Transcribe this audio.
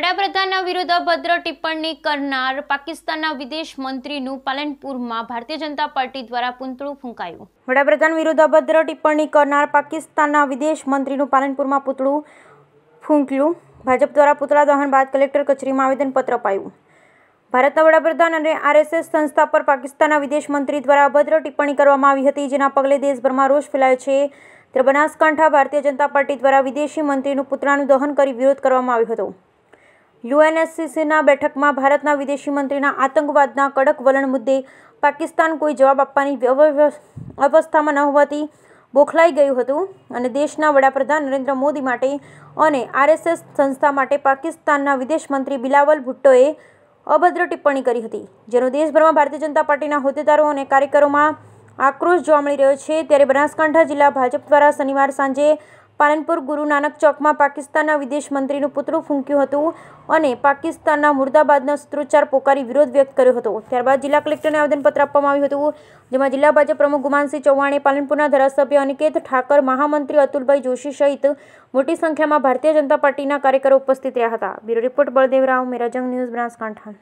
વડાપ્રધાનના વિરુદ્ધ અભદ્ર ટિપ્પણી કરનાર પાકિસ્તાનના વિદેશ મંત્રીનું પાલનપુરમાં ભારતીય જનતા પાર્ટી દ્વારા પૂંતળું ફૂંકાયું વડાપ્રધાન વિરુદ્ધ અભદ્ર ટિપ્પણી કરનાર પાકિસ્તાનના વિદેશ મંત્રીનું પાલનપુરમાં પૂતળું ફૂંક્યું ભાજપ દ્વારા પૂતળા દહન બાદ કલેક્ટર કચેરીમાં આવેદનપત્ર અપાયું ભારતના વડાપ્રધાન અને આરએસએસ સંસ્થા પર પાકિસ્તાનના વિદેશ મંત્રી દ્વારા અભદ્ર ટિપ્પણી કરવામાં આવી હતી જેના પગલે દેશભરમાં રોષ ફેલાયો છે ત્યારે બનાસકાંઠા ભારતીય જનતા પાર્ટી દ્વારા વિદેશી મંત્રીનું પૂતળાનું દહન કરી વિરોધ કરવામાં આવ્યો હતો યુએનએસસીસીના બેઠકમાં ભારતના વિદેશી મંત્રીના આતંકવાદના કડક વલણ મુદ્દે પાકિસ્તાન કોઈ જવાબ આપવાની અવસ્થામાં ન હોવાથી બોખલાઈ ગયું હતું અને દેશના વડાપ્રધાન નરેન્દ્ર મોદી માટે અને આરએસએસ સંસ્થા માટે પાકિસ્તાનના વિદેશ મંત્રી બિલાવલ ભુટ્ટોએ અભદ્ર ટિપ્પણી કરી હતી જેનો દેશભરમાં ભારતીય જનતા પાર્ટીના હોદ્દેદારો અને કાર્યકરોમાં આક્રોશ જોવા મળી રહ્યો છે ત્યારે બનાસકાંઠા જિલ્લા ભાજપ દ્વારા શનિવાર સાંજે પાલનપુર ગુરુ નાનક ચોકમાં પાકિસ્તાનના વિદેશ મંત્રીનું પુતળું ફૂંક્યું હતું અને પાકિસ્તાનના મુર્દાબાદના સૂત્રોચ્ચાર પોકારી વિરોધ વ્યક્ત કર્યો હતો ત્યારબાદ જિલ્લા કલેક્ટરને આવેદનપત્ર આપવામાં આવ્યું હતું જેમાં જિલ્લા ભાજપ પ્રમુખ ગુમાનસિંહ ચૌહાણે પાલનપુરના ધારાસભ્ય અનિકેત ઠાકર મહામંત્રી અતુલભાઈ જોશી સહિત મોટી સંખ્યામાં ભારતીય જનતા પાર્ટીના કાર્યકરો ઉપસ્થિત રહ્યા હતા બ્યુરો રિપોર્ટ બળદેવરાવ મેરાજંગ ન્યૂઝ બ્રાન્સ કાંઠા